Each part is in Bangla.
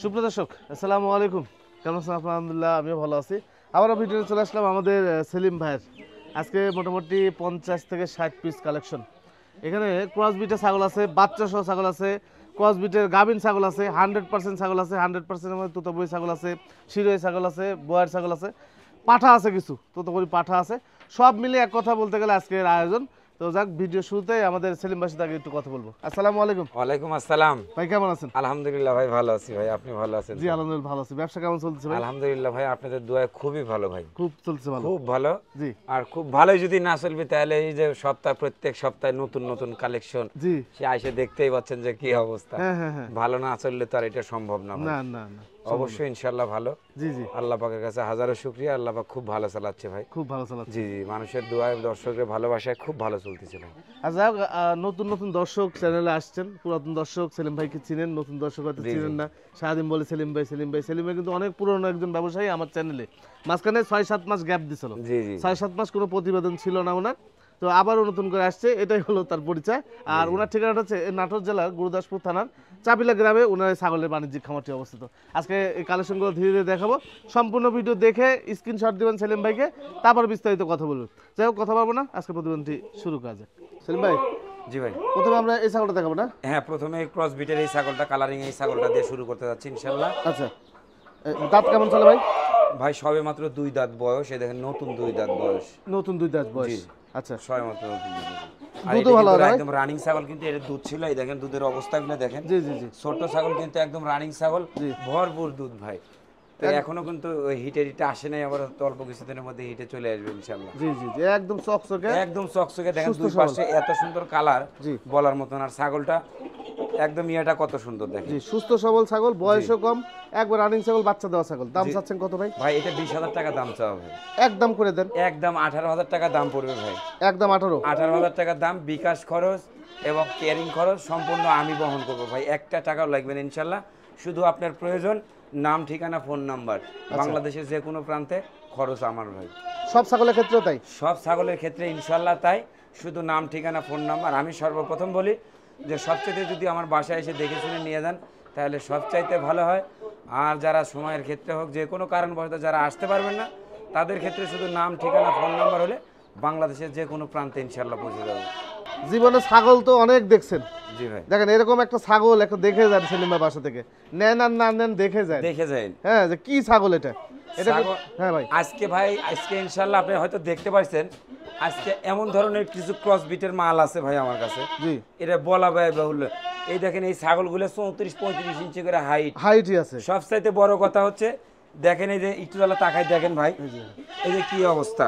সুপ্রদর্শক আসসালামু আলাইকুম কেমন আছেন আলহামদুলিল্লাহ আমিও ভালো আছি আবারও ভিডিওতে চলে আসলাম আমাদের সেলিম ভাইয়ের আজকে মোটামুটি পঞ্চাশ থেকে ষাট পিস কালেকশন এখানে ক্রসবিটের ছাগল আছে বাচ্চা সহ ছাগল আছে ক্রসবিটের গাভিন ছাগল আছে হান্ড্রেড পার্সেন্ট ছাগল আছে হান্ড্রেড পার্সেন্টের মধ্যে তুতবই ছাগল আছে শিরোই ছাগল আছে বয়ার ছাগল আছে পাঠা আছে কিছু তুতবরি পাঠা আছে সব মিলে এক কথা বলতে গেলে আজকের আয়োজন তো যাক ভিডিও শুরুতে আমাদের সেলিম ভাইয়ের সাথে একটু কথা বলবো আসসালামু আলাইকুম ওয়ালাইকুম আসসালাম ভাই কেমন আছেন আলহামদুলিল্লাহ ভাই ভালো আছি ভাই আপনি ভালো আছেন জি আলহামদুলিল্লাহ ভালো আছি ব্যবসা কেমন চলছে ভাই আলহামদুলিল্লাহ ভাই আপনাদের দোয়া খুবই ভালো ভাই খুব চলছে ভালো খুব ভালো জি আর খুব ভালোই যদি না চলবে তাহলে এই যে সপ্তাহ প্রত্যেক সপ্তাহে নতুন নতুন কালেকশন জি সে আইসে দেখতেই পাচ্ছেন যে কি অবস্থা হ্যাঁ, হ্যাঁ, হ্যাঁ। ভালো না চললে তো আর এটা সম্ভব না না না না অবশ্যই ইনশাল্লাহ ভালো জি জি আল্লাহ পাকের কাছে হাজারো শুক্রিয়া আল্লাহ পাক খুব ভালো চালাচ্ছে ভাই খুব ভালো চালাচ্ছে জি জি মানুষের দোয়ায় দর্শকের ভালোবাসায় খুব ভালো চলতেছে ভাই আর নতুন নতুন দর্শক চ্যানেলে আসছেন পুরাতন দর্শক সেলিম ভাইকে চিনেন নতুন দর্শক হয়তো চিনেন না সারাদিন বলে সেলিম ভাই সেলিম ভাই সেলিম ভাই কিন্তু অনেক পুরনো একজন ব্যবসায়ী আমার চ্যানেলে মাঝখানে ছয় সাত মাস গ্যাপ দিছিল জি জি ছয় সাত মাস কোনো প্রতিবেদন ছিল না ওনার তো আবারও নতুন করে আসছে এটাই হলো তার পরিচয় আর ওনার ঠিকানাটা হচ্ছে নাটোর জেলার গুরুদাসপুর থানার চাপিলা গ্রামে ওনার ছাগলের বাণিজ্যিক খামারটি অবস্থিত আজকে এই কালেকশনগুলো ধীরে ধীরে দেখাবো সম্পূর্ণ ভিডিও দেখে স্ক্রিনশট দেবেন সেলিম ভাইকে তারপর বিস্তারিত কথা বলবেন যাই হোক কথা বলবো না আজকে প্রতিবেদনটি শুরু করা যাক সেলিম ভাই জি ভাই প্রথমে আমরা এই ছাগলটা দেখাবো না হ্যাঁ প্রথমে ক্রস বিটের এই ছাগলটা কালারিং এই ছাগলটা দিয়ে শুরু করতে যাচ্ছি ইনশাল্লাহ আচ্ছা দাঁত কেমন চলে ভাই ভাই সবে মাত্র দুই দাঁত বয়স এই দেখেন নতুন দুই দাঁত বয়স নতুন দুই দাঁত বয়স আচ্ছা রানিং ছাগল কিন্তু দুধ ছিল দেখেন দুধের দেখেন ছোট ছাগল কিন্তু একদম রানিং ছাগল ভরপুর দুধ ভাই এখনো কিন্তু হিটের আসে নাই আবার অল্প কিছুদিনের মধ্যে হিটে চলে জি জি একদম চকচকে একদম দেখেন এত সুন্দর কালার বলার মতন আর ছাগলটা একদম ইয়াটা কত সুন্দর দেখেন জি সুস্থ সবল ছাগল বয়সও কম একবার রানিং ছাগল বাচ্চা দেওয়া ছাগল দাম চাচ্ছেন কত ভাই ভাই এটা 20000 টাকা দাম চাওয়া ভাই একদম করে দেন একদম 18000 টাকা দাম পড়বে ভাই একদম 18 18000 টাকা দাম বিকাশ খরচ এবং কেয়ারিং খরচ সম্পূর্ণ আমি বহন করব ভাই একটা টাকাও লাগবে না ইনশাআল্লাহ শুধু আপনার প্রয়োজন নাম ঠিকানা ফোন নাম্বার আচ্ছা। বাংলাদেশের যে কোনো প্রান্তে খরচ আমার ভাই সব ছাগলের ক্ষেত্রে তাই সব ছাগলের ক্ষেত্রে ইনশাল্লাহ তাই শুধু নাম ঠিকানা ফোন নাম্বার আমি সর্বপ্রথম বলি যে সবচেয়ে যদি আমার বাসায় এসে দেখে শুনে নিয়ে যান তাহলে সবচাইতে ভালো হয় আর যারা সময়ের ক্ষেত্রে হোক যে কোনো কারণবশত যারা আসতে পারবেন না তাদের ক্ষেত্রে শুধু নাম ঠিকানা ফোন নাম্বার হলে বাংলাদেশের যে কোনো প্রান্তে ইনশাল্লাহ পৌঁছে যাবে জীবনে ছাগল তো অনেক দেখছেন জি ভাই দেখেন এরকম একটা ছাগল একটা দেখে যান সিনেমা বাসা থেকে নেন আর না নেন দেখে যায় দেখে যায় হ্যাঁ যে কি ছাগল এটা এটা হ্যাঁ ভাই আজকে ভাই আজকে ইনশাল্লাহ আপনি হয়তো দেখতে পাচ্ছেন আজকে এমন ধরনের কিছু ক্রস বিটের মাল আছে ভাই আমার কাছে এটা বলা ভাই বাহুল এই দেখেন এই ছাগল গুলো চৌত্রিশ পঁয়ত্রিশ ইঞ্চি করে হাইট হাইট আছে সবচাইতে বড় কথা হচ্ছে দেখেন এই যে একটু তালা তাকাই দেখেন ভাই এই যে কি অবস্থা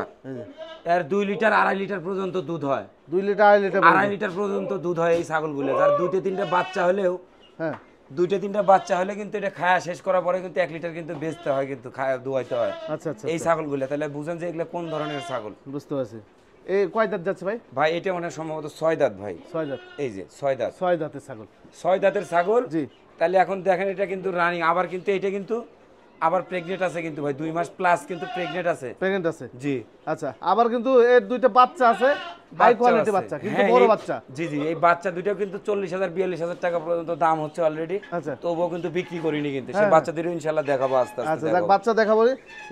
এর দুই লিটার আড়াই লিটার পর্যন্ত দুধ হয় দুই লিটার আড়াই লিটার আড়াই লিটার পর্যন্ত দুধ হয় এই ছাগল গুলো আর দুইটা তিনটা বাচ্চা হলেও হ্যাঁ দুইটা তিনটা বাচ্চা হলে কিন্তু এটা খায়া শেষ করার পরে কিন্তু এক লিটার কিন্তু বেচতে হয় কিন্তু খায়া দুয়াইতে হয় আচ্ছা আচ্ছা এই আচ্ছা। ছাগল গুলো তাহলে বুঝেন যে এগুলো কোন ধরনের ছাগল বুঝতে পারছি এ কয় দাঁত যাচ্ছে ভাই ভাই এটা মনে সম্ভবত ছয় দাঁত ভাই ছয় দাঁত এই যে ছয় দাঁত ছয় দাঁতের ছাগল ছয় দাঁতের ছাগল জি তাহলে এখন দেখেন এটা কিন্তু রানিং আবার কিন্তু এটা কিন্তু আবার প্রেগনেন্ট আছে কিন্তু ভাই দুই মাস প্লাস কিন্তু প্রেগনেন্ট আছে প্রেগনেন্ট আছে জি আচ্ছা আবার কিন্তু এর দুইটা বাচ্চা আছে হাই কোয়ালিটি বাচ্চা কিন্তু হ্যাঁ, বড় বাচ্চা জি জি এই বাচ্চা দুইটা কিন্তু 40000 42000 টাকা পর্যন্ত দাম হচ্ছে অলরেডি আচ্ছা তো তবুও কিন্তু বিক্রি করিনি কিন্তু সেই হ্যাঁ। বাচ্চা দুটো ইনশাআল্লাহ দেখাবো আস্তে আস্তে আচ্ছা দেখ বাচ্চা দেখাবো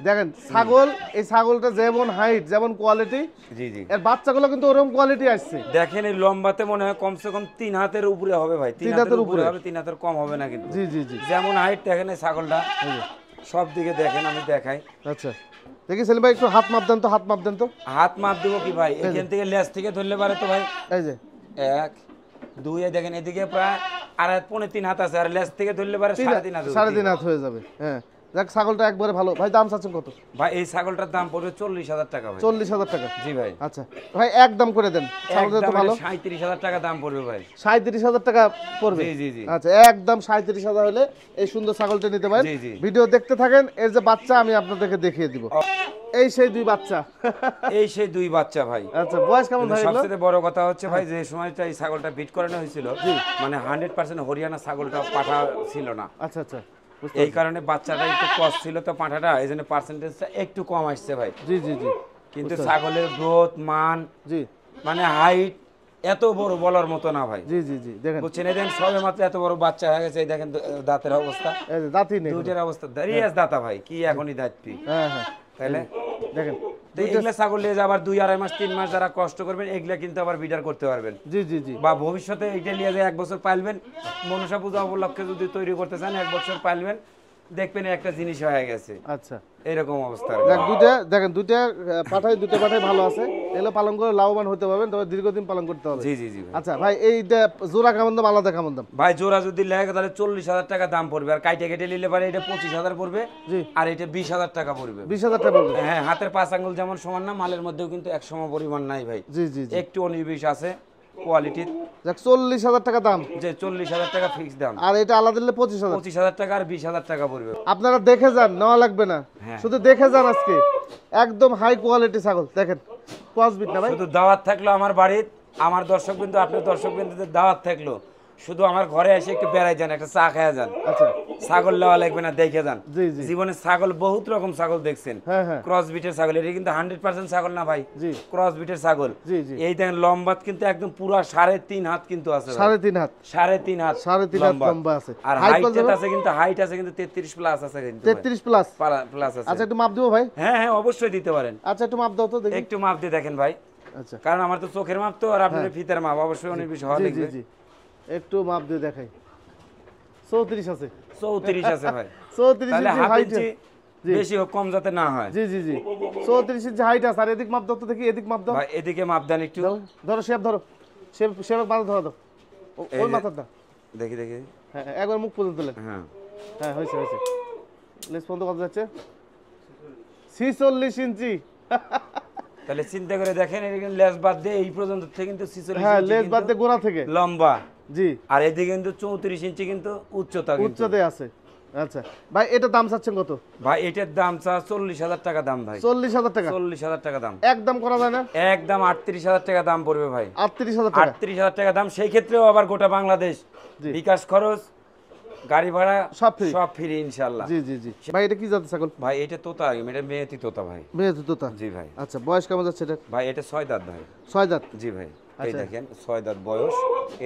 দেখেন ছাগল এই ছাগলটা যেমন হাইট যেমন কোয়ালিটি জি জি এর বাচ্চাগুলো কিন্তু ওরকম কোয়ালিটি আসছে দেখেন এই লম্বাতে মনে হয় কমসে কম 3 হাতের উপরে হবে ভাই 3 হাতের উপরে হবে 3 হাতের কম হবে না কিন্তু জি জি জি যেমন হাইট দেখেন এই ছাগলটা সব দিকে দেখেন আমি দেখাই আচ্ছা দেখি সেলিম ভাই একটু হাত মাপ দেন তো হাত মাপ দেন তো হাত মাপ দেবো কি ভাই এখান থেকে লেজ থেকে ধরলে পারে তো ভাই এই যে এক দুই দেখেন এদিকে প্রায় আড়াই পৌনে তিন হাত আছে আর লেজ থেকে ধরলে পারে সাড়ে তিন হাত সাড়ে তিন হাত হয়ে যাবে হ্যাঁ দেখ ছাগলটা একবারে ভালো ভাই দাম চাচ্ছেন কত ভাই এই ছাগলটার দাম পড়বে চল্লিশ হাজার টাকা চল্লিশ হাজার টাকা জি ভাই আচ্ছা ভাই একদম করে দেন ভালো সাঁত্রিশ হাজার টাকা দাম পড়বে ভাই সাঁত্রিশ হাজার টাকা পড়বে আচ্ছা একদম সাঁত্রিশ হাজার হলে এই সুন্দর ছাগলটা নিতে পারেন ভিডিও দেখতে থাকেন এর যে বাচ্চা আমি আপনাদেরকে দেখিয়ে দিব এই সেই দুই বাচ্চা এই সেই দুই বাচ্চা ভাই আচ্ছা বয়স কেমন ভাই সবচেয়ে বড় কথা হচ্ছে ভাই যে সময়টা এই ছাগলটা বিট করানো হয়েছিল মানে হান্ড্রেড পার্সেন্ট হরিয়ানা ছাগলটা পাঠা ছিল না আচ্ছা আচ্ছা এই কারণে বাচ্চাটা একটু কষ্ট ছিল তো পাঁঠাটা এই জন্য পার্সেন্টেজটা একটু কম আসছে ভাই জি জি জি কিন্তু ছাগলের গ্রোথ মান জি মানে হাইট এত বড় বলার মতো না ভাই জি জি জি দেখেন বুঝছেন এই দেখেন সবে মাত্র এত বড় বাচ্চা হয়ে গেছে এই দেখেন দাঁতের অবস্থা দাঁতই নেই দুধের অবস্থা দাঁড়িয়ে দাঁতা ভাই কি এখনই দাঁত পি হ্যাঁ হ্যাঁ তাহলে দেখেন ছাগল নিয়ে আবার দুই আড়াই মাস তিন মাস যারা কষ্ট করবেন কিন্তু আবার করতে পারবেন জি জি জি বা ভবিষ্যতে নিয়ে যায় এক বছর পাইলবেন মনসা পূজা উপলক্ষে যদি তৈরি করতে চান এক বছর পাইলবেন দেখবেন একটা জিনিস হয়ে গেছে আচ্ছা এরকম অবস্থা দেখ দুটা দেখেন দুইটা পাঠায় দুটো পাঠায় ভালো আছে এগুলো পালন করে লাভবান হতে পারবেন তবে দীর্ঘদিন পালন করতে হবে জি জি জি আচ্ছা ভাই এইটা জোড়া কেমন দাম আলাদা কেমন দাম ভাই জোড়া যদি লাগে তাহলে চল্লিশ হাজার টাকা দাম পড়বে আর কাইটে কেটে নিলে পারে এটা পঁচিশ হাজার পড়বে আর এটা বিশ হাজার টাকা পড়বে বিশ হাজার টাকা পড়বে হ্যাঁ হাতের পাঁচ আঙ্গুল যেমন সমান না মালের মধ্যেও কিন্তু এক সম পরিমাণ নাই ভাই জি জি একটু অনির্বিশ আছে কোয়ালিটির যাক চল্লিশ হাজার টাকা দাম যে চল্লিশ হাজার টাকা ফিক্স দাম আর এটা আলাদা দিলে পঁচিশ হাজার পঁচিশ হাজার টাকা আর বিশ হাজার টাকা পড়বে আপনারা দেখে যান নেওয়া লাগবে না হ্যাঁ। শুধু দেখে যান আজকে একদম হাই কোয়ালিটি ছাগল দেখেন ক্রসবিট না ভাই শুধু দাওয়াত থাকলো আমার বাড়ির আমার দর্শক বিন্দু আপনার দর্শক বিন্দুদের দাওয়াত থাকলো শুধু আমার ঘরে এসে একটু বেড়াই যান একটা চা খেয়ে যান আচ্ছা। ছাগল লেওয়া লাগবে না দেখে যান জীবনে ছাগল বহুত রকম ছাগল দেখছেন ক্রস হ্যাঁ, বিটের হ্যাঁ। ছাগল এটা কিন্তু হান্ড্রেড পার্সেন্ট ছাগল না ভাই ক্রস বিটের ছাগল এই দেখেন লম্বা কিন্তু একদম পুরো সাড়ে তিন হাত কিন্তু আছে সাড়ে তিন হাত সাড়ে তিন হাত সাড়ে তিন হাত লম্বা আছে আর হাইট আছে কিন্তু হাইট আছে কিন্তু তেত্রিশ প্লাস আছে কিন্তু তেত্রিশ প্লাস প্লাস আছে আচ্ছা একটু মাপ দেবো ভাই হ্যাঁ হ্যাঁ অবশ্যই দিতে পারেন আচ্ছা একটু মাপ দাও তো একটু মাপ দিয়ে দেখেন ভাই আচ্ছা কারণ আমার তো চোখের মাপ তো আর আপনার হ্যাঁ। ফিতার মাপ অবশ্যই অনেক বেশি হওয়া লাগবে একটু মাপ দিয়ে দেখাই চৌত্রিশ আছে চৌত্রিশ আছে ভাই চৌত্রিশ হাইট হ্যাঁ, হ্যাঁ, একবার হ্যাঁ, হ্যাঁ ইঞ্চি তাহলে চিন্তা করে দেখেন বাদ এই পর্যন্ত থেকে কিন্তু বাদ গোড়া থেকে লম্বা জি আর এদিকে কিন্তু চৌত্রিশ ইঞ্চি কিন্তু উচ্চতা উচ্চতে আছে আচ্ছা ভাই এটার দাম চাচ্ছেন কত ভাই এটার দাম চা চল্লিশ হাজার টাকা দাম ভাই চল্লিশ হাজার টাকা চল্লিশ হাজার টাকা দাম একদম করা যায় না একদম আটত্রিশ হাজার টাকা দাম পড়বে ভাই আটত্রিশ হাজার আটত্রিশ হাজার টাকা দাম সেই ক্ষেত্রেও আবার গোটা বাংলাদেশ বিকাশ খরচ গাড়ি ভাড়া সব ফ্রি সব ফ্রি ইনশাআল্লাহ জি জি জি ভাই এটা কি জাতের ছাগল ভাই এটা তোতা এটা মেহেতি তোতা ভাই মেহেতি তোতা জি ভাই আচ্ছা বয়স কেমন যাচ্ছে এটা ভাই এটা ছয় দাঁত ভাই ছয় দাঁত জি ভাই এই আচ্ছা। দেখেন ছয় দাঁত বয়স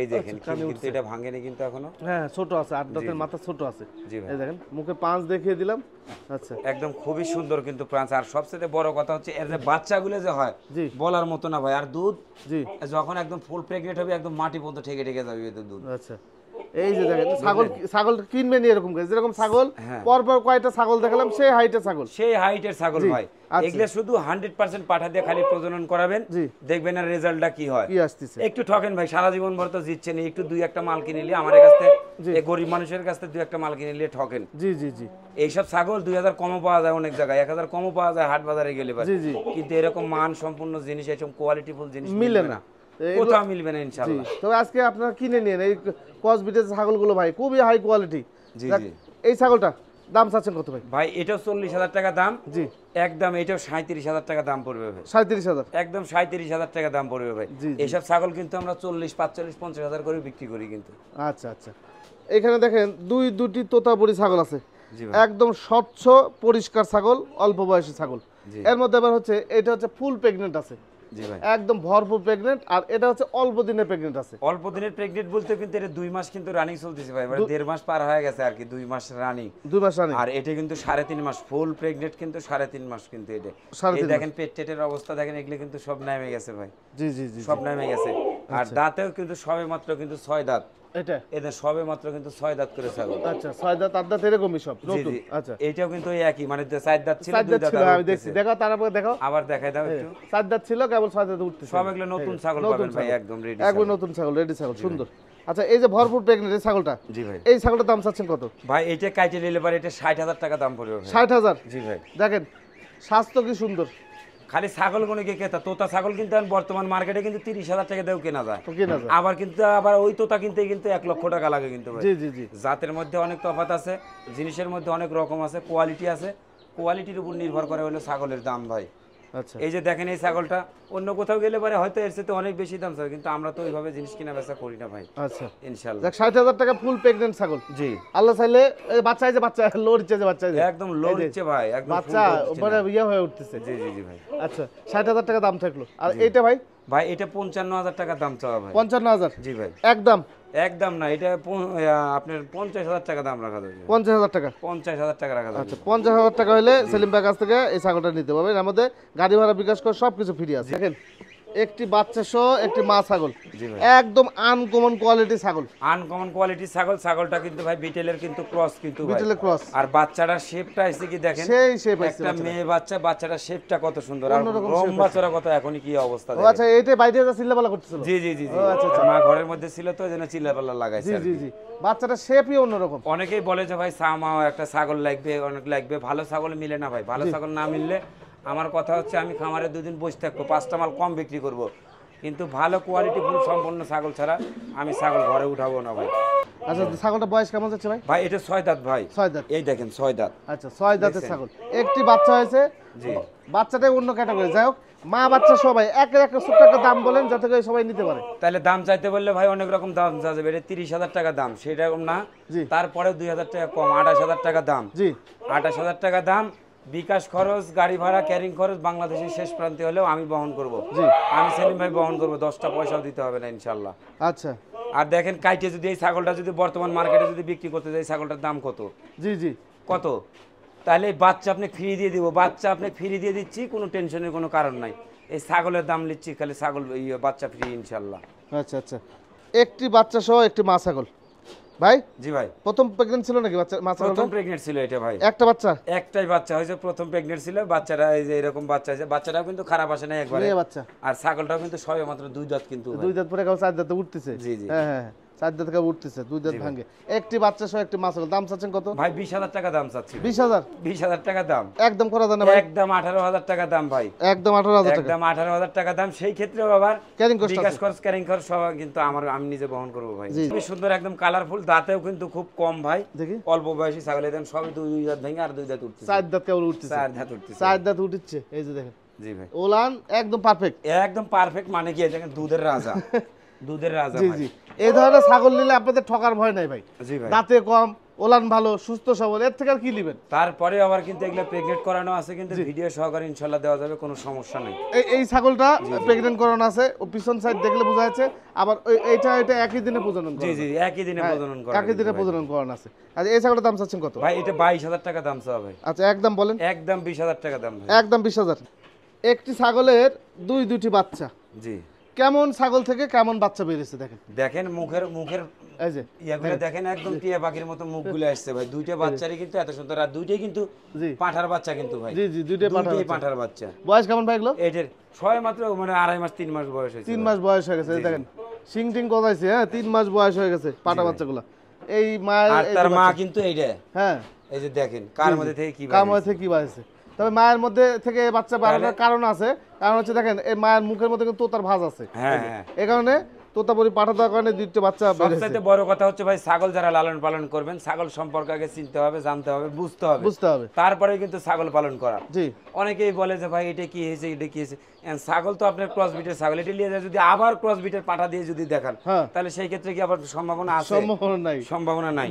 এই আচ্ছা, দেখেন কিন্তু এটা ভাঙেনি কিন্তু এখনো হ্যাঁ ছোট আছে আট দাঁতের মাথা ছোট আছে দেখেন মুখে পাঁচ দেখিয়ে দিলাম আচ্ছা একদম খুবই সুন্দর কিন্তু আর সবচেয়ে বড় কথা হচ্ছে এর যে বাচ্চাগুলো যে হয় বলার মতো না ভাই আর দুধ জি যখন একদম ফুল প্রেগনেন্ট হবে একদম মাটি পর্যন্ত ঠেকে ঠেকে যাবে এদের দুধ আচ্ছা এই যে দেখেন ছাগল ছাগল কিনবেন এরকম যেরকম ছাগল হ্যাঁ। পরপর কয়টা ছাগল দেখালাম সেই হাইটের ছাগল সেই হাইটের ছাগল ভাই আচ্ছা। এগুলা শুধু হান্ড্রেড পার্সেন্ট পাঠা দিয়ে খালি প্রজনন করাবেন দেখবেন আর রেজাল্টটা কি হয় কি আসতেছে একটু ঠকেন ভাই সারা জীবন ভর তো জিতছেন একটু দুই একটা মাল কিনে নিলে আমার কাছে গরিব মানুষের কাছে দুই একটা মাল কিনে নিলে ঠকেন জি জি জি এইসব ছাগল দুই হাজার কমও পাওয়া যায় অনেক জায়গায় এক হাজার কমও পাওয়া যায় হাট বাজারে গেলে কিন্তু এরকম মান সম্পূর্ণ জিনিস এরকম কোয়ালিটিফুল জিনিস মিলে না মিলবে না ইনশাআল্লাহ তবে আজকে আপনারা কিনে এই কসবিটের ছাগলগুলো ভাই খুবই হাই কোয়ালিটি এই ছাগলটা দাম চাচ্ছেন কত ভাই ভাই চল্লিশ হাজার টাকা দাম জি একদম সাঁত্রিশ হাজার টাকা দাম পড়বে ভাই সাঁত্রিশ হাজার একদম সাঁত্রিশ হাজার টাকা দাম পড়বে ভাই ছাগল কিন্তু আমরা চল্লিশ পাঁচচল্লিশ পঞ্চাশ হাজার করে বিক্রি করি কিন্তু আচ্ছা আচ্ছা এখানে দেখেন দুই দুটি তোতাপুরি ছাগল আছে একদম স্বচ্ছ পরিষ্কার ছাগল অল্প বয়সী ছাগল এর মধ্যে আবার হচ্ছে এটা হচ্ছে ফুল প্রেগনেন্ট আছে একদম ভরপুর প্রেগনেন্ট আর এটা হচ্ছে অল্প দিনের প্রেগনেন্ট আছে অল্প দিনের প্রেগনেন্ট বলতে কিন্তু এটা দুই মাস কিন্তু রানিং চলতেছে ভাই মানে দেড় মাস পার হয়ে গেছে আর কি দুই মাস রানিং দুই মাস রানিং আর এটা কিন্তু সাড়ে তিন মাস ফুল প্রেগনেন্ট কিন্তু সাড়ে তিন মাস কিন্তু এটা এই দেখেন পেট টেটের অবস্থা দেখেন এগুলো কিন্তু সব নেমে গেছে ভাই জি জি জি সব নেমে গেছে আর আচ্ছা। দাঁতেও কিন্তু সবে মাত্র কিন্তু ছয় দাঁত এটা সবে মাত্র কিন্তু ছয় দাঁত করে ছাগল আচ্ছা ছয় দাঁত আট দাঁত সব নতুন আচ্ছা এটাও কিন্তু একই মানে চার দাঁত ছিল দাঁত আমি দেখছি তারপরে আবার দেখাই দাও একটু চার দাঁত ছিল কেবল ছয় দাঁত সব এগুলো নতুন ছাগল পাবেন ভাই একদম রেডি একদম নতুন ছাগল রেডি ছাগল সুন্দর আচ্ছা এই যে ভরপুর প্রেগনেন্ট ছাগলটা জি ভাই এই ছাগলটার দাম চাচ্ছেন কত ভাই এটা কাইটে নিলে পারে এটা ষাট হাজার টাকা দাম পড়বে ষাট হাজার জি ভাই দেখেন স্বাস্থ্য কি সুন্দর খালি ছাগল গুলোকে কেতা তোতা ছাগল কিন্তু বর্তমান মার্কেটে কিন্তু তিরিশ হাজার টাকা দেও কেনা যায় আবার কিন্তু আবার ওই তোতা কিনতে কিন্তু এক লক্ষ টাকা লাগে কিন্তু জাতের মধ্যে অনেক তফাত আছে জিনিসের মধ্যে অনেক রকম আছে কোয়ালিটি আছে কোয়ালিটির উপর নির্ভর করে হলো ছাগলের দাম ভাই আচ্ছা। এই যে দেখেন এই ছাগলটা অন্য কোথাও গেলে পরে হয়তো এর সাথে অনেক বেশি দাম ছাগল কিন্তু আমরা তো ওইভাবে জিনিস কিনা বেচা করি না ভাই আচ্ছা ইনশাআল্লাহ যাক 60000 টাকা ফুল প্রেগন্যান্ট ছাগল জি আল্লাহ চাইলে এই বাচ্চা এই যে বাচ্চা লড়ছে যে বাচ্চা একদম লড়ছে ভাই একদম বাচ্চা বড় ইয়া হয়ে উঠতেছে জি জি জি ভাই আচ্ছা 60000 টাকা দাম থাকলো আর এইটা ভাই ভাই এটা 55000 টাকা দাম চাওয়া ভাই 55000 জি ভাই একদম একদম না এটা আপনার পঞ্চাশ হাজার টাকা দাম রাখা যাবে পঞ্চাশ হাজার টাকা পঞ্চাশ হাজার টাকা রাখা আচ্ছা পঞ্চাশ হাজার টাকা হলে সেলিম ভাই কাছ থেকে এই ছাগলটা নিতে পারবেন আমাদের গাড়ি ভাড়া বিকাশ করে সব কিছু ফ্রি আছে দেখেন একটি বাচ্চা সহ একটি মা ছাগল একদম আনকমন কোয়ালিটি ছাগল আনকমন কোয়ালিটি ছাগল ছাগলটা কিন্তু ভাই বিটেলের কিন্তু ক্রস কিন্তু বিটেলের ক্রস আর বাচ্চাটার শেপটা এসে কি দেখেন সেই শেপ একটা মেয়ে বাচ্চা বাচ্চাটার শেপটা কত সুন্দর আর রং বাচ্চাটা কত এখন কি অবস্থা আচ্ছা এইটা বাইরে যা চিল্লাপালা করতেছিল জি জি জি আচ্ছা, আচ্ছা মা ঘরের মধ্যে ছিল তো এজন্য চিল্লাপালা লাগাইছে জি জি জি বাচ্চাটার শেপই অন্যরকম অনেকেই বলে যে ভাই সামাও একটা ছাগল লাগবে অনেক লাগবে ভালো ছাগল মিলে না ভাই ভালো ছাগল না মিললে আমার কথা হচ্ছে আমি খামারে দুদিন বসে থাকবো পাঁচটা মাল কম বিক্রি করব। কিন্তু ভালো কোয়ালিটি ফুল সম্পন্ন ছাগল ছাড়া আমি ছাগল ঘরে উঠাবো না ভাই আচ্ছা ছাগলটা বয়স কেমন ভাই ভাই এটা ছয় ছয় দাঁত এই দেখেন ছয় আচ্ছা ছয় দাঁতের ছাগল একটি বাচ্চা হয়েছে জি বাচ্চাটাই অন্য যাই হোক মা বাচ্চা সবাই একটা একটা দাম বলেন সবাই নিতে পারে তাহলে দাম চাইতে বললে ভাই অনেক রকম দাম যাবে তিরিশ হাজার টাকা দাম সেরকম না তারপরে দুই হাজার টাকা কম আঠাশ হাজার টাকা দাম জি আঠাশ হাজার টাকা দাম বিকাশ খরচ গাড়ি ভাড়া ক্যারিং খরচ বাংলাদেশের শেষ প্রান্তে হলেও আমি বহন করব আমি সেলিম ভাই বহন করব দশটা পয়সাও দিতে হবে না ইনশাল্লাহ আচ্ছা আর দেখেন কাইটে যদি এই ছাগলটা যদি বর্তমান মার্কেটে যদি বিক্রি করতে যাই ছাগলটার দাম কত জি জি কত তাহলে বাচ্চা আপনি ফ্রি দিয়ে দিব বাচ্চা আপনি ফ্রি দিয়ে দিচ্ছি কোনো টেনশনের কোনো কারণ নাই এই ছাগলের দাম নিচ্ছি খালি ছাগল ইয়ে, বাচ্চা ফ্রি ইনশাল্লাহ আচ্ছা আচ্ছা একটি বাচ্চা সহ একটি মা ছাগল ভাই জি ভাই প্রথম প্রেগন্যান্ট ছিল নাকি বাচ্চা মাছ প্রথম প্রেগন্যান্ট ছিল এটা ভাই একটা বাচ্চা একটাই বাচ্চা হয়েছে প্রথম প্রেগন্যান্ট ছিল বাচ্চারা এই যে এরকম বাচ্চা হয়েছে বাচ্চাটাও কিন্তু খারাপ আসে না একবারে বাচ্চা আর ছাগলটাও কিন্তু সবে মাত্র দুই দাঁত কিন্তু দুই দাঁত পরে কাউ চার দাঁতে উঠতেছে জি জি হ্যাঁ হ্যাঁ, হ্যাঁ। কিন্তু আমি নিজে বহন করবো ভাই সুন্দর একদম কালারফুল দাঁতেও কিন্তু খুব কম ভাই দেখি অল্প বয়সী ছাগল দেন সবই দুই দাঁত ভেঙে আর দুই দাঁত উঠছে চার দাঁত কেবল উঠছে চার দাঁত উঠছে চার দাঁত উঠছে এই যে দেখেন জি ভাই ওলান একদম পারফেক্ট একদম পারফেক্ট মানে কি দুধের রাজা দুধের রাজা জি জি এই ধরনের ছাগল নিলে আপনাদের ঠকার ভয় নাই ভাই দাঁতে কম ওলান ভালো সুস্থ সবল এর থেকে আর কি নেবেন তারপরে আবার কিন্তু এগুলো করানো আছে কিন্তু ভিডিও সহকারে দেওয়া যাবে কোনো সমস্যা নেই এই ছাগলটা প্রেগনেন্ট করানো আছে ও পিছন সাইড দেখলে বোঝা যাচ্ছে আবার এইটা এটা একই দিনে প্রজনন জি জি একই দিনে হ্যাঁ, প্রজনন করা একই দিনে প্রজনন করানো আছে আচ্ছা এই দাম চাচ্ছেন কত ভাই এটা হাজার টাকা দাম চাওয়া ভাই আচ্ছা একদম বলেন একদম হাজার টাকা দাম একদম বিশ হাজার একটি ছাগলের দুই দুটি বাচ্চা জি কেমন ছাগল থেকে কেমন বাচ্চা বেরিয়েছে দেখেন দেখেন মুখের মুখের সিং মানে হ্যাঁ তিন মাস বয়স হয়ে গেছে এই মা তার মা কিন্তু হ্যাঁ এই যে দেখেন কার মধ্যে থেকে কি কি তবে মায়ের মধ্যে থেকে বাচ্চা বাড়ানোর কারণ আছে কারণ হচ্ছে দেখেন এই মায়ের মুখের মধ্যে কিন্তু তোতার ভাজ আছে হ্যাঁ, এ হ্যাঁ। কারণে তোতাপুরি পাঠা দেওয়ার কারণে দ্বিতীয় বাচ্চা সবচেয়ে বড় কথা হচ্ছে ভাই ছাগল যারা লালন পালন করবেন ছাগল সম্পর্কে আগে চিনতে হবে জানতে হবে বুঝতে হবে বুঝতে হবে তারপরে কিন্তু ছাগল পালন করা জি অনেকেই বলে যে ভাই এটা কি হয়েছে এটা কি হয়েছে ছাগল তো আপনার ক্রস বিটের ছাগল এটা নিয়ে যদি আবার ক্রস বিটের পাঠা দিয়ে যদি দেখান হ্যাঁ। তাহলে সেই ক্ষেত্রে কি আবার সম্ভাবনা আছে সম্ভাবনা নাই সম্ভাবনা নাই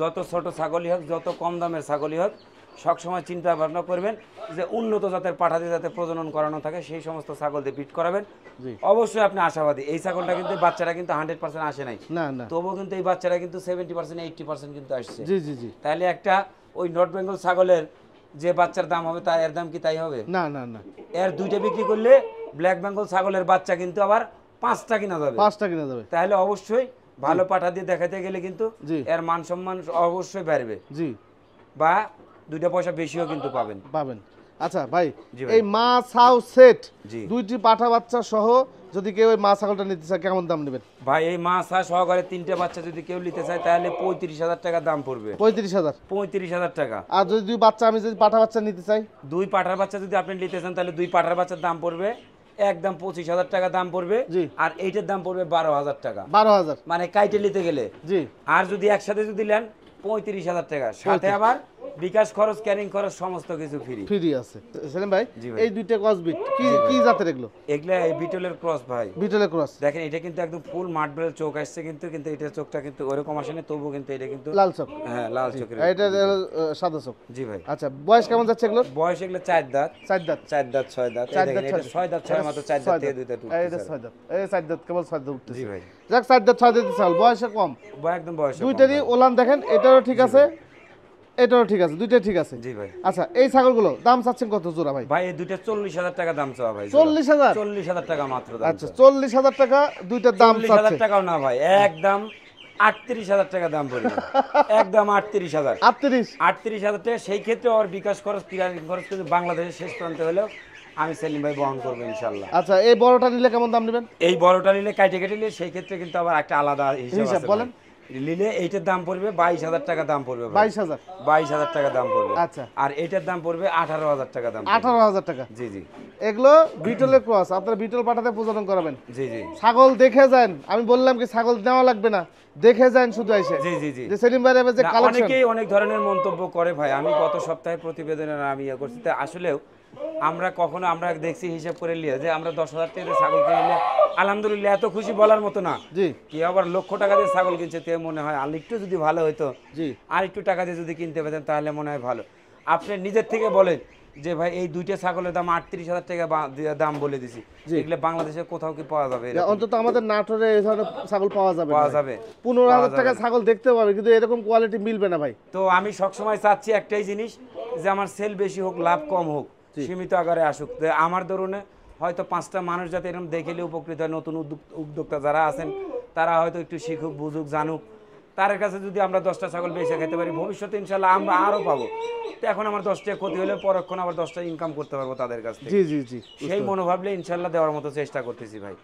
যত ছোট ছাগলই হোক যত কম দামের ছাগলই হোক সবসময় চিন্তা ভাবনা করবেন যে উন্নত জাতের পাঠাতে যাতে প্রজনন করানো থাকে সেই সমস্ত ছাগল দিয়ে বিট করাবেন অবশ্যই আপনি আশাবাদী এই ছাগলটা কিন্তু বাচ্চারা কিন্তু হান্ড্রেড পার্সেন্ট আসে নাই তবুও কিন্তু এই বাচ্চারা কিন্তু সেভেন্টি পার্সেন্ট এইটটি পার্সেন্ট কিন্তু আসছে তাহলে একটা ওই নর্থ বেঙ্গল ছাগলের যে বাচ্চার দাম হবে তার এর দাম কি তাই হবে না না না এর দুইটা বিক্রি করলে ব্ল্যাক বেঙ্গল ছাগলের বাচ্চা কিন্তু আবার পাঁচটা কিনা যাবে পাঁচটা কিনা যাবে তাহলে অবশ্যই ভালো পাঠা দিয়ে দেখাতে গেলে কিন্তু এর মান সম্মান অবশ্যই বাড়বে জি বা দুইটা পয়সা বেশিও কিন্তু পাবেন পাবেন আচ্ছা ভাই এই মা ছাউ সেট দুইটি পাঠা বাচ্চা সহ যদি কেউ এই মা ছাগলটা নিতে চায় কেমন দাম নেবেন ভাই এই মা ছা সহকারে তিনটা বাচ্চা যদি কেউ নিতে চায় তাহলে পঁয়ত্রিশ হাজার টাকা দাম পড়বে পঁয়ত্রিশ হাজার পঁয়ত্রিশ হাজার টাকা আর যদি দুই বাচ্চা আমি যদি পাঠা বাচ্চা নিতে চাই দুই পাঠার বাচ্চা যদি আপনি নিতে চান তাহলে দুই পাঠার বাচ্চার দাম পড়বে একদম পঁচিশ হাজার টাকা দাম পড়বে আর এইটার দাম পড়বে বারো হাজার টাকা বারো হাজার মানে কাইটে নিতে গেলে জি আর যদি একসাথে যদি নেন পঁয়ত্রিশ হাজার টাকা সাথে আবার বিকাশ খরচ ক্যারিং খরচ সমস্ত কিছু ফ্রি ফ্রি আছে সেলিম ভাই এই দুইটা ক্রস বিট কি কি জাতের এগুলো এগুলা এই বিটলের ক্রস ভাই বিটলের ক্রস দেখেন এটা কিন্তু একদম ফুল মার্বেল চোখ আসছে কিন্তু কিন্তু এটা চোখটা কিন্তু ওরকম আসে না তবু কিন্তু এটা কিন্তু লাল চোখ হ্যাঁ লাল চোখ এটা সাদা চোখ জি ভাই আচ্ছা বয়স কেমন যাচ্ছে এগুলো বয়স এগুলো চার দাঁত চার দাঁত চার দাঁত ছয় দাঁত চার দাঁত ছয় দাঁত ছয় মাত্র চার দাঁত দিয়ে দুইটা এটা ছয় দাঁত এই চার দাঁত কেবল ছয় দাঁত উঠতেছে জি ভাই যাক চার দাঁত ছয় দাঁত সাল বয়স কম বয় একদম বয়স দুইটারই ওলান দেখেন এটাও ঠিক আছে এটাও ঠিক আছে দুইটা ঠিক আছে জি ভাই আচ্ছা এই ছাগলগুলো দাম চাচ্ছেন কত জোড়া ভাই ভাই এই দুইটা 40000 টাকা দাম চাওয়া ভাই 40000 40000 টাকা মাত্র দাম আচ্ছা 40000 টাকা দুইটা দাম চল্লিশ 40000 টাকাও না ভাই একদম আটত্রিশ হাজার টাকা দাম বলি একদম আটত্রিশ হাজার আটত্রিশ আটত্রিশ টাকা সেই ক্ষেত্রে ওর বিকাশ খরচ পিরামিড খরচ কিন্তু বাংলাদেশের শেষ প্রান্তে হলো আমি সেলিম ভাই বহন করবো ইনশাল্লাহ আচ্ছা এই বড়টা নিলে কেমন দাম নেবেন এই বড়টা নিলে কাটে কেটে নিলে সেই ক্ষেত্রে কিন্তু আবার একটা আলাদা হিসাব বলেন এইটার দাম পড়বে বাইশ হাজার টাকা দাম পড়বে বাইশ হাজার বাইশ হাজার টাকা দাম পড়বে আচ্ছা আর এটার দাম পড়বে আঠারো হাজার টাকা দাম আঠারো হাজার টাকা জি জি এগুলো বিটলের ক্রস আপনারা বিটল পাঠাতে প্রজনন করাবেন জি জি ছাগল দেখে যান আমি বললাম কি ছাগল নেওয়া লাগবে না দেখে যান শুধু এসে জি জি জি সেলিম ভাই যে অনেকেই অনেক ধরনের মন্তব্য করে ভাই আমি গত সপ্তাহে প্রতিবেদনের আমি ইয়ে করছি আসলেও আমরা কখনো আমরা দেখছি হিসাব করে নিয়ে যে আমরা দশ হাজার টাকা ছাগল কিনে আলহামদুলিল্লাহ এত খুশি বলার মতো না জি কি আবার লক্ষ টাকা দিয়ে ছাগল কিনছে তে মনে হয় আর একটু যদি ভালো হইতো জি আর একটু টাকা দিয়ে যদি কিনতে পেতেন তাহলে মনে হয় ভালো আপনি নিজের থেকে বলেন যে ভাই এই দুইটা ছাগলের দাম আটত্রিশ হাজার টাকা দাম বলে দিছি এগুলো বাংলাদেশে কোথাও কি পাওয়া যাবে অন্তত আমাদের নাটোরে এই ধরনের ছাগল পাওয়া যাবে পাওয়া যাবে পনেরো হাজার টাকা ছাগল দেখতে পাবে কিন্তু এরকম কোয়ালিটি মিলবে না ভাই তো আমি সবসময় চাচ্ছি একটাই জিনিস যে আমার সেল বেশি হোক লাভ কম হোক সীমিত আকারে আসুক আমার ধরুনে হয়তো পাঁচটা মানুষ যাতে এরকম দেখেলে উপকৃত হয় নতুন উদ্যোক্তা যারা আছেন তারা হয়তো একটু শিখুক বুঝুক জানুক তার কাছে যদি আমরা দশটা ছাগল বেঁচে খেতে পারি ভবিষ্যতে ইনশাল্লাহ আমরা আরও পাবো তো এখন আমার দশটা ক্ষতি হলে পরক্ষণ আবার দশটা ইনকাম করতে পারবো তাদের কাছ থেকে জি জি জি সেই মনোভাবলে ইনশাল্লাহ দেওয়ার মতো চেষ্টা করতেছি ভাই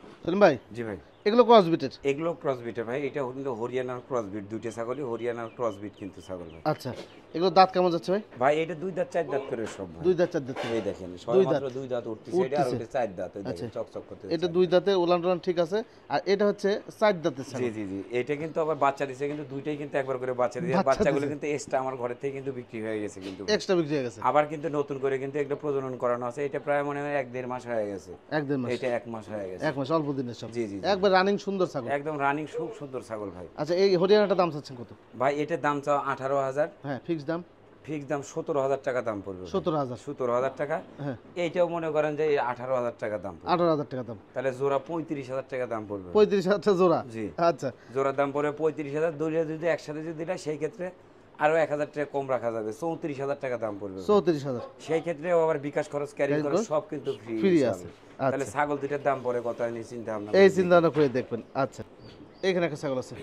ভাই জি ভাই এগুলো ক্রসবিটের এগুলো ক্রসবিটের ভাই এটা কিন্তু হরিয়ানার ক্রসবিট দুইটা ছাগলই হরিয়ানার ক্রসবিট কিন্তু ছাগল ভাই আচ্ছা এগুলো দাঁত কেমন যাচ্ছে ভাই ভাই এটা দুই দাঁত চার দাঁত করে সব দুই দাঁত চার দাঁত এই দেখেন দুই দাঁত দুই দাঁত উঠতেছে এটা আর চার দাঁত দেখেন আচ্ছা। চকচক করতেছে এটা দুই দাঁতে ওলান টোলান ঠিক আছে আর এটা হচ্ছে চার দাঁতে জি জি জি এটা কিন্তু আবার বাচ্চা দিছে কিন্তু দুইটাই কিন্তু একবার করে বাচ্চা দিছে বাচ্চাগুলো কিন্তু এক্সট্রা আমার ঘরে থেকে কিন্তু বিক্রি হয়ে গেছে কিন্তু এক্সট্রা বিক্রি হয়ে গেছে আবার কিন্তু নতুন করে কিন্তু একটা প্রজনন করানো আছে এটা প্রায় মনে হয় এক দেড় মাস হয়ে গেছে এক দেড় মাস এটা এক মাস হয়ে গেছে এক মাস অল্প দিনের সব জি জি একবার রানিং সুন্দর ছাগল একদম রানিং খুব সুন্দর ছাগল ভাই আচ্ছা এই হরিয়ানাটা দাম চাচ্ছেন কত ভাই এটা দাম চাও আঠারো হাজার হ্যাঁ ঠিক ফিক্স দাম ফিক্স দাম সতেরো হাজার টাকা দাম পড়বে সতেরো হাজার সতেরো হাজার টাকা হ্যাঁ। এইটাও মনে করেন যে আঠারো হাজার টাকা দাম আঠারো হাজার টাকা দাম তাহলে জোড়া পঁয়ত্রিশ হাজার টাকা দাম পড়বে পঁয়ত্রিশ হাজার টাকা জোড়া জি আচ্ছা জোড়ার দাম পড়বে পঁয়ত্রিশ হাজার যদি একসাথে যদি দিলে সেই ক্ষেত্রে এক হাজার টাকা কম রাখা যাবে চৌত্রিশ হাজার টাকা দাম পড়বে চৌত্রিশ হাজার সেই ক্ষেত্রে আবার বিকাশ খরচ ক্যারি সব কিন্তু ফ্রি আছে তাহলে আচ্ছা। ছাগল দুইটার দাম পড়ে কত চিন্তা ভাবনা এই চিন্তা ভাবনা করে দেখবেন আচ্ছা এখানে একটা ছাগল আছে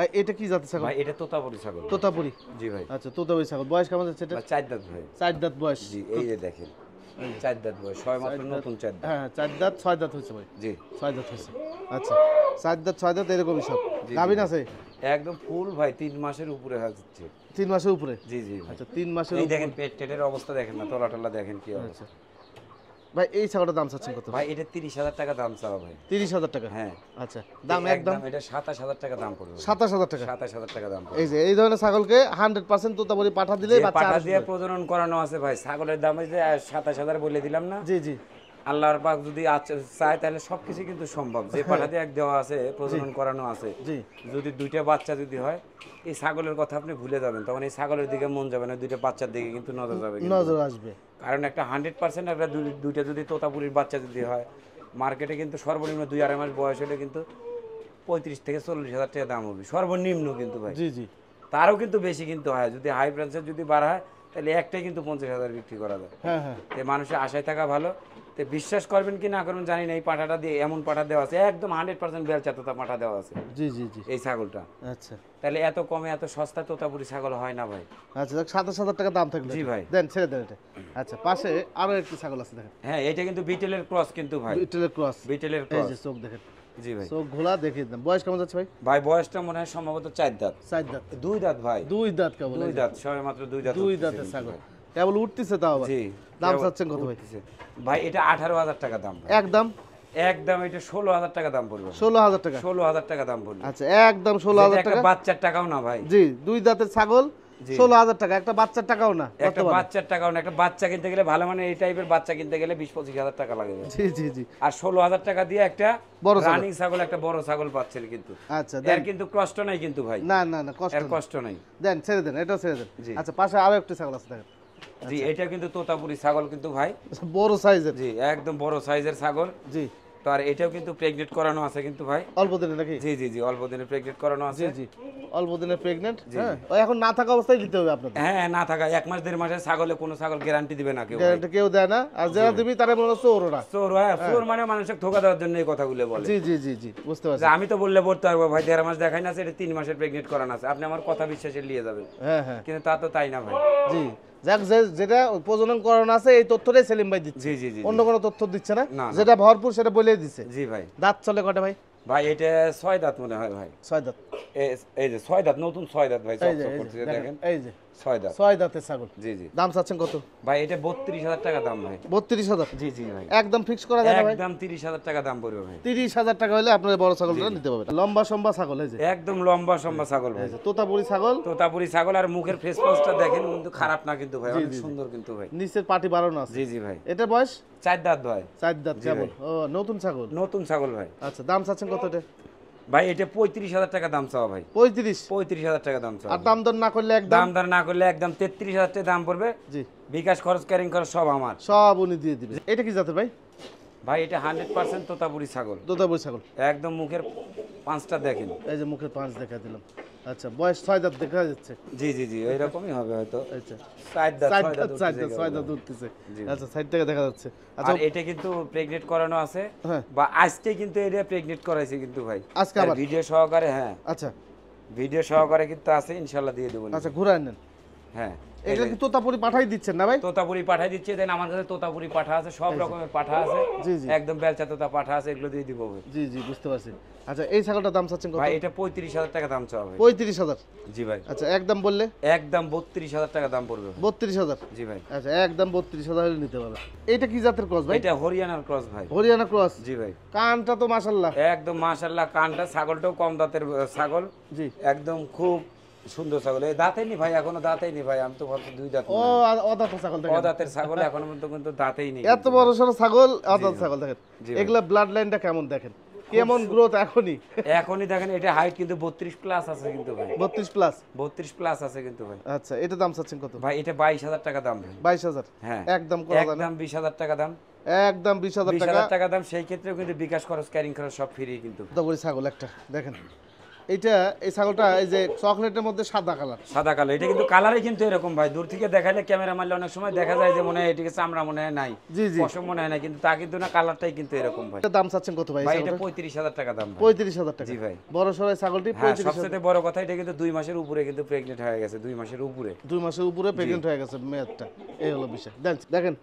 ভাই এটা কি ভাই এটা তোতাপুরি ছাগল তোতাপুরি জি ভাই আচ্ছা ভাই চার বয়স জি এই যে দেখেন চার দাঁত ছয় নতুন চার হ্যাঁ চার দাঁত ছয় দাঁত হয়েছে ভাই জি আচ্ছা চার ছয় এরকমই সব একদম ফুল ভাই তিন মাসের উপরে তিন মাসের উপরে জি জি আচ্ছা তিন মাসের দেখেন পেট টেটের অবস্থা দেখেন না তলা টলা দেখেন কি অবস্থা আচ্ছা। ভাই এই ছাগলটার দাম কত ভাই এটা তিরিশ হাজার টাকা দাম ভাই তিরিশ হাজার টাকা হ্যাঁ আচ্ছা দাম একদম এটা সাতাশ হাজার টাকা দাম পড়বে সাতাশ হাজার টাকা সাতাশ হাজার টাকা দাম এই যে এই ধরনের ছাগলকে হান্ড্রেড পার্সেন্ট পাঠা দিলে পাঠা দিয়ে প্রজনন করানো আছে ভাই ছাগলের দাম সাতাশ হাজার বলে দিলাম না জি জি আল্লাহর পাক যদি চায় তাহলে সবকিছু কিন্তু সম্ভব যে হ্যাঁ। এক দেওয়া আছে প্রজনন করানো আছে যদি দুইটা বাচ্চা যদি হয় এই ছাগলের কথা আপনি ভুলে যাবেন তখন এই ছাগলের দিকে মন যাবে না দুইটা বাচ্চার দিকে কিন্তু নজর যাবে নজর আসবে কারণ একটা হান্ড্রেড পার্সেন্ট একটা দুইটা যদি তোতাপুরির বাচ্চা যদি হয় মার্কেটে কিন্তু সর্বনিম্ন দুই আড়াই মাস বয়স হলে কিন্তু পঁয়ত্রিশ থেকে চল্লিশ হাজার টাকা দাম হবে সর্বনিম্ন কিন্তু ভাই জি জি তারও কিন্তু বেশি কিন্তু হয় যদি হাই ব্রাঞ্চের যদি বাড়ায় হয় তাহলে একটাই কিন্তু পঞ্চাশ হাজার বিক্রি করা যায় হ্যাঁ, হ্যাঁ। মানুষের আশায় থাকা ভালো তো বিশ্বাস করবেন কি না করবেন জানি না এই পাঠাটা দিয়ে এমন পাঠা দেওয়া আছে একদম হান্ড্রেড পার্সেন্ট বেলচা তোতা পাঠা দেওয়া আছে জি জি জি এই ছাগলটা আচ্ছা তাহলে এত কমে এত সস্তা তোতাপুরি ছাগল হয় না ভাই আচ্ছা সাতাশ হাজার টাকা দাম থাকলো জি ভাই দেন ছেড়ে দেন এটা আচ্ছা পাশে আরো একটি ছাগল আছে দেখেন হ্যাঁ এটা কিন্তু বিটেলের ক্রস কিন্তু ভাই বিটেলের ক্রস বিটেলের ক্রস চোখ দেখেন জি ভাই সো ঘোলা বয়স কেমন যাচ্ছে ভাই ভাই বয়সটা মনে হয় সম্ভবত চার দাঁত চার দাঁত দুই দাঁত ভাই দুই দাঁত কেবল দুই দাঁত মাত্র দুই দাঁত দুই দাঁতের কেবল উঠতেছে তাও জি দাম কত ভাই ভাই এটা আঠারো হাজার টাকা দাম একদম একদম এটা ষোলো হাজার টাকা দাম পড়বে ষোলো হাজার টাকা ষোলো হাজার টাকা দাম পড়বে আচ্ছা একদম ষোলো হাজার টাকা বাচ্চার টাকাও না ভাই জি দুই দাঁতের ছাগল মানে আচ্ছা, কষ্ট নাই কিন্তু ভাই না না কষ্ট নাই ছেড়ে দেন আচ্ছা পাশে আরো একটা ছাগল জি আচ্ছা। এটা কিন্তু তোতাপুরি ছাগল কিন্তু ভাই বড় সাইজের জি একদম বড় সাইজের ছাগল জি তো আর এটাও কিন্তু প্রেগনেন্ট করানো আছে কিন্তু ভাই অল্প দিনে নাকি জি জি জি অল্প দিনে প্রেগনেন্ট করানো আছে জি জি অল্প দিনে প্রেগনেন্ট হ্যাঁ এখন না থাকা অবস্থায় দিতে হবে আপনাদের হ্যাঁ, হ্যাঁ না থাকা এক মাস দেড় মাসে ছাগলে কোনো ছাগল গ্যারান্টি দিবে না কেউ গ্যারান্টি কেউ দেয় না আর যারা দিবি তারা মনে চোর ওরা চোর হ্যাঁ, হ্যাঁ চোর মানে মানুষের ধোকা দেওয়ার জন্য এই কথাগুলো বলে জি জি জি জি বুঝতে পারছি আমি তো বললে বলতে পারবো ভাই দেড় মাস দেখাই না এটা তিন মাসের প্রেগনেন্ট করানো আছে আপনি আমার কথা বিশ্বাসে নিয়ে যাবেন হ্যাঁ হ্যাঁ কিন্তু তা তো তাই না ভাই জি যাক যে যেটা প্রজনন করানো আছে এই তথ্যটাই সেলিম ভাই দিচ্ছে জি জি অন্য কোনো তথ্য দিচ্ছে না যেটা ভরপুর সেটা বলে দিচ্ছে জি ভাই দাঁত চলে কটা ভাই ভাই এটা ছয় দাঁত মনে হয় ভাই ছয় দাঁত এই যে ছয় দাঁত নতুন ছয় দাঁত ভাই দেখেন এই যে ছয় দাঁত ছয় দাঁতের ছাগল জি জি দাম চাচ্ছেন কত ভাই এটা বত্রিশ হাজার টাকা দাম ভাই বত্রিশ হাজার জি জি ভাই একদম ফিক্স করা তিরিশ হাজার টাকা দাম পড়বে ভাই তিরিশ হাজার টাকা হলে আপনার বড় ছাগলটা নিতে পারবেন লম্বা সম্বা ছাগল একদম লম্বা সম্বা ছাগল ভাই তোতাপুরি ছাগল তোতাপুরি ছাগল আর মুখের ফ্রেস পাঁচটা দেখেন কিন্তু খারাপ না কিন্তু ভাই সুন্দর কিন্তু ভাই নিচের পাটি বাড়ানো আছে জি জি ভাই এটা বয়স চার দাঁত ভাই চার দাঁত ও নতুন ছাগল নতুন ছাগল ভাই আচ্ছা দাম চাচ্ছেন কত এটা ভাই এটা পঁয়ত্রিশ হাজার টাকা দাম চাওয়া ভাই পঁয়ত্রিশ পঁয়ত্রিশ হাজার টাকা দাম চাওয়া আর দাম দর না করলে দাম দর না করলে একদম তেত্রিশ হাজার টাকা দাম পড়বে জি বিকাশ খরচ ক্যারিং খরচ সব আমার সব উনি দিয়ে দিবে এটা কি জাতের ভাই ভাই এটা হান্ড্রেড পার্সেন্ট তোতাপুরি ছাগল তোতাপুরি ছাগল একদম মুখের পাঁচটা দেখেন এই যে মুখের পাঁচ দেখা দিলাম আচ্ছা বয়স ছয় দাঁত দেখা যাচ্ছে জি জি জি হবে হয়তো আচ্ছা ছয় দাঁত উঠতেছে আচ্ছা সাইড থেকে দেখা যাচ্ছে আচ্ছা এটা কিন্তু প্রেগনেট করানো আছে হ্যাঁ। বা আজকে কিন্তু এটা প্রেগনেট করাইছে কিন্তু ভাই আজকে ভিডিও সহকারে হ্যাঁ আচ্ছা ভিডিও সহকারে কিন্তু আছে ইনশাল্লাহ দিয়ে দেবো আচ্ছা ঘুরে আনেন হ্যাঁ এগুলো কি তোতাপুরি পাঠাই দিচ্ছেন না ভাই তোতাপুরি পাঠাই দিচ্ছে দেন আমার কাছে তোতাপুরি পাঠা আছে সব রকমের পাঠা আছে জি জি একদম বেলচা তোতা পাঠা আছে এগুলো দিয়ে দিব জি জি বুঝতে পারছি আচ্ছা এই ছাগলটার দাম চাচ্ছেন কত ভাই এটা 35000 টাকা দাম চাওয়া ভাই 35000 জি ভাই আচ্ছা একদম বললে একদম 32000 টাকা দাম পড়বে 32000 জি ভাই আচ্ছা একদম 32000 হলে নিতে পারবে এটা কি জাতের ক্রস ভাই এটা হরিয়ানার ক্রস ভাই হরিয়ানা ক্রস জি ভাই কানটা তো মাশাআল্লাহ একদম মাশাআল্লাহ কানটা ছাগলটাও কম দাঁতের ছাগল জি একদম খুব সুন্দর ছাগল দাঁতেনি ভাই এখনো দাঁতেনি ভাই আমি তো দুই দাঁত ও ছাগল ছাগল এখনো পর্যন্ত কিন্তু দাঁতেই নেই এত বড় সর ছাগল ছাগল এগুলা ব্লাড লাইনটা কেমন দেখেন কেমন গ্রোথ দেখেন এটা হাইট কিন্তু 32 প্লাস আছে কিন্তু ভাই 32 প্লাস 32 প্লাস আছে কিন্তু ভাই আচ্ছা এটা দাম চাচ্ছেন কত ভাই এটা 22000 টাকা দাম ভাই 22000 হ্যাঁ একদম করা যাবে একদম 20000 টাকা দাম একদম 20000 টাকা 20000 টাকা দাম সেই ক্ষেত্রে কিন্তু বিকাশ খরচ ক্যারিং খরচ সব ফ্রি কিন্তু দবরি ছাগল একটা দেখেন এটা এই ছাগলটা এই যে চকলেটের মধ্যে সাদা কালার সাদা কালার এটা কিন্তু কালারই কিন্তু এরকম ভাই দূর থেকে দেখালে ক্যামেরা মারলে অনেক সময় দেখা যায় যে মনে হয় এটিকে চামড়া মনে হয় নাই জি জি পশম মনে হয় না কিন্তু তা কিন্তু না কালারটাই কিন্তু এরকম ভাই এটা দাম চাচ্ছেন কত ভাই ভাই এটা 35000 টাকা দাম 35000 টাকা জি ভাই বড় সরাই ছাগলটি 35000 হ্যাঁ, সবচেয়ে বড় কথা এটা কিন্তু 2 মাসের উপরে কিন্তু প্রেগন্যান্ট হয়ে গেছে 2 মাসের উপরে 2 মাসের উপরে প্রেগন্যান্ট হয়ে গেছে মেয়েটা এই হলো বিষয় দেখেন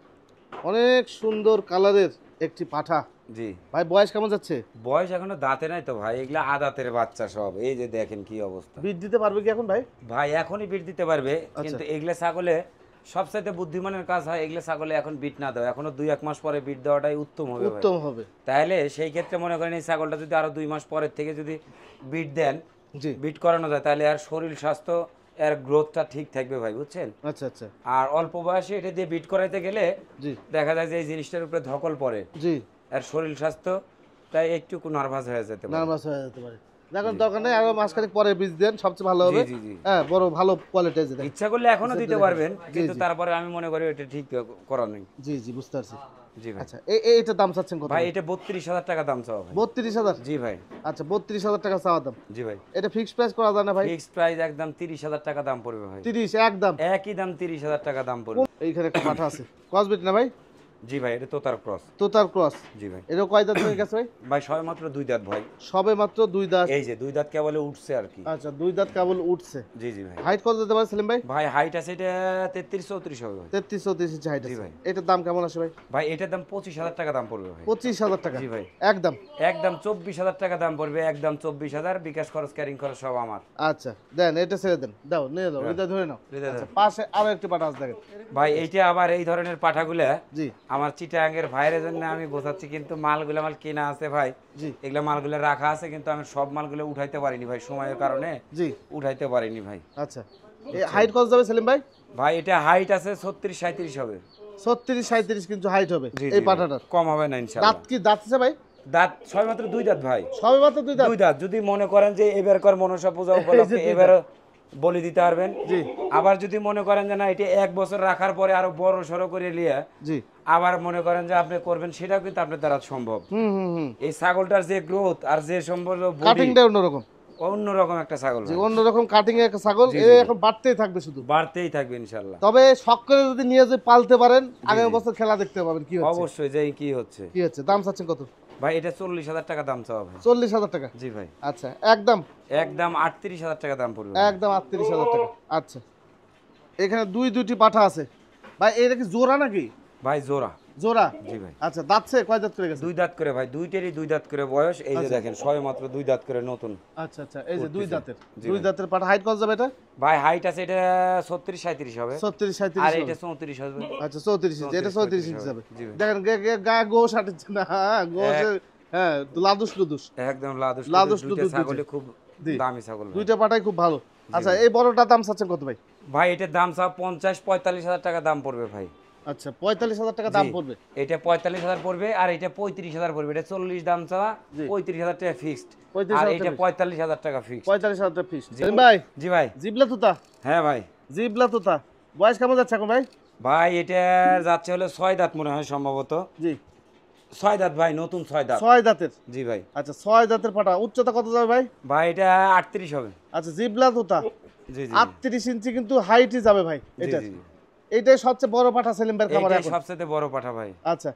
অনেক সুন্দর কালারের একটি পাঠা জি ভাই বয়স কেমন যাচ্ছে বয়স এখনো দাঁতে নাই তো ভাই এগুলা আদাতের বাচ্চা সব এই যে দেখেন কি অবস্থা বিট দিতে পারবে কি এখন ভাই ভাই এখনই বিট দিতে পারবে আচ্ছা। কিন্তু এগুলা ছাগলে সবচাইতে বুদ্ধিমানের কাজ হয় এগুলো ছাগলে এখন বিট না দেওয়া এখনো দুই এক মাস পরে বিট দেওয়াটাই উত্তম হবে উত্তম হবে তাহলে সেই ক্ষেত্রে মনে করেন এই ছাগলটা যদি আরো দুই মাস পরের থেকে যদি বিট দেন বিট করানো যায় তাহলে আর শরীর স্বাস্থ্য এর গ্রোথটা ঠিক থাকবে ভাই বুঝছেন আচ্ছা আচ্ছা আর অল্প বয়সে এটা দিয়ে বিট করাইতে গেলে দেখা যায় যে এই জিনিসটার উপরে ধকল পড়ে জি এর শরীর স্বাস্থ্য তাই একটু নার্ভাস হয়ে যেতে পারে নার্ভাস হয়ে যেতে পারে দেখুন দরকার নেই আরো মাসখানেক পরে বীজ দেন সবচেয়ে ভালো হবে হ্যাঁ বড় ভালো কোয়ালিটি আছে ইচ্ছা করলে এখনো দিতে পারবেন কিন্তু তারপরে আমি মনে করি এটা ঠিক করা নেই জি জি বুঝতে পারছি জি ভাই আচ্ছা এই এটা দাম চাচ্ছেন ভাই এটা 32000 টাকা দাম চাওয়া ভাই 32000 জি ভাই আচ্ছা 32000 টাকা চাওয়া দাম জি ভাই এটা ফিক্সড প্রাইস করা যায় না ভাই ফিক্সড প্রাইস একদম 30000 টাকা দাম পড়বে ভাই 30 একদম একই দাম 30000 টাকা দাম পড়বে এইখানে একটা পাঠা আছে কসবিট না ভাই জি ভাই এটা তোতার ক্রস তোতার ক্রস জি ভাই এটা কয় দাঁত হয়ে গেছে ভাই ভাই সবে মাত্র দুই দাঁত ভাই সবে মাত্র দুই দাঁত এই যে দুই দাঁত কেবল উঠছে আর কি আচ্ছা দুই দাঁত কেবল উঠছে জি জি ভাই হাইট কত দিতে পারে সেলিম ভাই ভাই হাইট আছে এটা হবে ভাই ইঞ্চি হাইট ভাই এটার দাম কেমন আছে ভাই ভাই এটার দাম হাজার টাকা দাম পড়বে ভাই হাজার টাকা জি ভাই একদম একদম হাজার টাকা দাম পড়বে একদম হাজার বিকাশ খরচ ক্যারিং খরচ সব আমার আচ্ছা দেন এটা ছেড়ে দেন দাও নিয়ে দাও এটা হ্যাঁ। ধরে নাও আচ্ছা, পাশে আরো একটা পাঠা আছে ভাই এইটা আবার এই ধরনের পাঠাগুলো জি আমার চিটাঙ্গের ভাইয়ের জন্য আমি বোঝাচ্ছি কিন্তু মালগুলো আমার কেনা আছে ভাই এগুলো মালগুলো রাখা আছে কিন্তু আমি সব মালগুলো উঠাইতে পারিনি ভাই সময়ের কারণে জি উঠাইতে পারিনি ভাই আচ্ছা হাইট কত যাবে সেলিম ভাই ভাই এটা হাইট আছে ছত্রিশ সাঁত্রিশ হবে ছত্রিশ সাঁত্রিশ কিন্তু হাইট হবে এই পাঠাটার কম হবে না ইনশাল্লাহ দাঁত কি দাঁত আছে ভাই দাঁত ছয় মাত্র দুই দাঁত ভাই ছয় মাত্র দুই দাঁত দুই দাঁত যদি মনে করেন যে এবার কর মনসা পূজা উপলক্ষে এবার বলে দিতে পারবেন জি আবার যদি মনে করেন যে না এটা এক বছর রাখার পরে আরো বড় সড়ো করে লিয়া জি আবার মনে করেন যে আপনি করবেন সেটাও কিন্তু আপনার দ্বারা সম্ভব এই ছাগলটার যে গ্রোথ আর যে সম্পর্ক কাটিংটা অন্যরকম অন্যরকম একটা ছাগল অন্যরকম কাটিং এর একটা ছাগল এখন বাড়তেই থাকবে শুধু বাড়তেই থাকবে ইনশাআল্লাহ তবে শখ করে যদি নিয়ে যে পালতে পারেন আগামী বছর খেলা দেখতে পাবেন কি হচ্ছে অবশ্যই যাই কি হচ্ছে কি হচ্ছে দাম চাচ্ছেন কত ভাই এটা চল্লিশ হাজার টাকা দাম চাওয়া ভাই চল্লিশ হাজার টাকা জি ভাই আচ্ছা একদম একদম আটত্রিশ হাজার টাকা দাম পড়বে একদম আটত্রিশ হাজার টাকা আচ্ছা এখানে দুই দুইটি পাঠা আছে ভাই এটা কি জোড়া নাকি ভাই জোড়া জোড়া জি ভাই আচ্ছা কয় দাঁত করে গেছে দুই দাঁত করে ভাই দুই দাঁত করে বয়স এই যে আচ্ছা। দেখেন মাত্র দুই দাঁত করে নতুন আচ্ছা আচ্ছা এই যে দুই দাঁতের দুই দাঁতের পাটা হাইট কত যাবে এটা ভাই হাইট আছে এটা 36 37 হবে 36 37 আর এটা 34 হবে আচ্ছা 34 এটা 34 ইঞ্চি যাবে দেখেন গা গো না গো হ্যাঁ লাদুস লুদুস একদম লাদুস লাদুস লুদুস ছাগলে খুব দামি ছাগল দুইটা পাটাই খুব ভালো আচ্ছা এই বড়টা দাম চাচ্ছেন কত ভাই ভাই এটার দাম সব পঞ্চাশ পঁয়তাল্লিশ হাজার টাকা দাম পড়বে ভাই আচ্ছা পঁয়তাল্লিশ হাজার টাকা দাম পড়বে এটা পঁয়তাল্লিশ হাজার পড়বে আর এটা পঁয়ত্রিশ হাজার পড়বে এটা চল্লিশ দাম চাওয়া পঁয়ত্রিশ হাজার টাকা ফিক্সড এটা পঁয়তাল্লিশ হাজার টাকা ফিক্সড পঁয়তাল্লিশ হাজার টাকা ফিক্সড ভাই জি ভাই জিবলা তুতা হ্যাঁ ভাই জিবলা তুতা বয়স কেমন যাচ্ছে এখন ভাই ভাই এটা যাচ্ছে হলো ছয় দাঁত মনে হয় সম্ভবত জি ছয় দাঁত ভাই নতুন ছয় দাঁত ছয় দাঁতের জি ভাই আচ্ছা ছয় দাঁতের পাটা উচ্চতা কত যাবে ভাই ভাই এটা আটত্রিশ হবে আচ্ছা জিবলা তোতা আটত্রিশ ইঞ্চি কিন্তু হাইটই যাবে ভাই এটা এটাই সবচেয়ে বড় পাঠা সেলিম সেলিমবের খাবার এটা সবচেয়ে বড় পাঠা ভাই আচ্ছা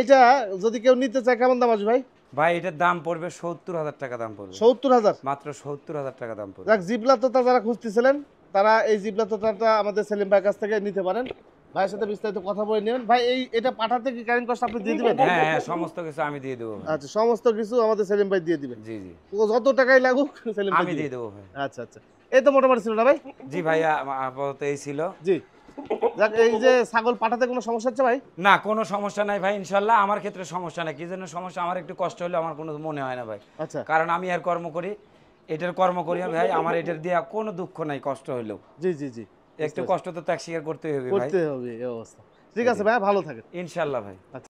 এটা যদি কেউ নিতে চায় কেমন দাম আসবে ভাই ভাই এটার দাম পড়বে সত্তর হাজার টাকা দাম পড়বে সত্তর হাজার মাত্র সত্তর হাজার টাকা দাম পড়বে জিবলা তোতা যারা খুঁজতেছিলেন তারা এই জিবলা তোতাটা আমাদের সেলিম ভাইয়ের কাছ থেকে নিতে পারেন ভাইয়ের সাথে বিস্তারিত কথা বলে নেবেন ভাই এই এটা পাঠাতে কি কারেন্ট কস্ট আপনি দিয়ে দিবেন হ্যাঁ হ্যাঁ সমস্ত কিছু আমি দিয়ে দেবো আচ্ছা সমস্ত কিছু আমাদের সেলিম ভাই দিয়ে দিবেন জি জি যত টাকাই লাগুক সেলিম ভাই আমি দিয়ে দেবো ভাই আচ্ছা আচ্ছা এই তো মোটামুটি ছিল না ভাই জি ভাইয়া আপাতত এই ছিল জি যাক এই যে ছাগল পাঠাতে কোনো সমস্যা হচ্ছে ভাই না কোনো সমস্যা নাই ভাই ইনশাল্লাহ আমার ক্ষেত্রে সমস্যা নাই কি জন্য সমস্যা আমার একটু কষ্ট হলে আমার কোনো মনে হয় না ভাই আচ্ছা কারণ আমি আর কর্ম করি এটার কর্ম করি ভাই আমার এটার দেওয়া কোনো দুঃখ নাই কষ্ট হলেও জি জি জি একটু কষ্ট তো ত্যাগ স্বীকার করতেই হবে ভাই করতে হবে এই অবস্থা ঠিক আছে ভাই ভালো থাকে ইনশাল্লাহ ভাই আচ্ছা।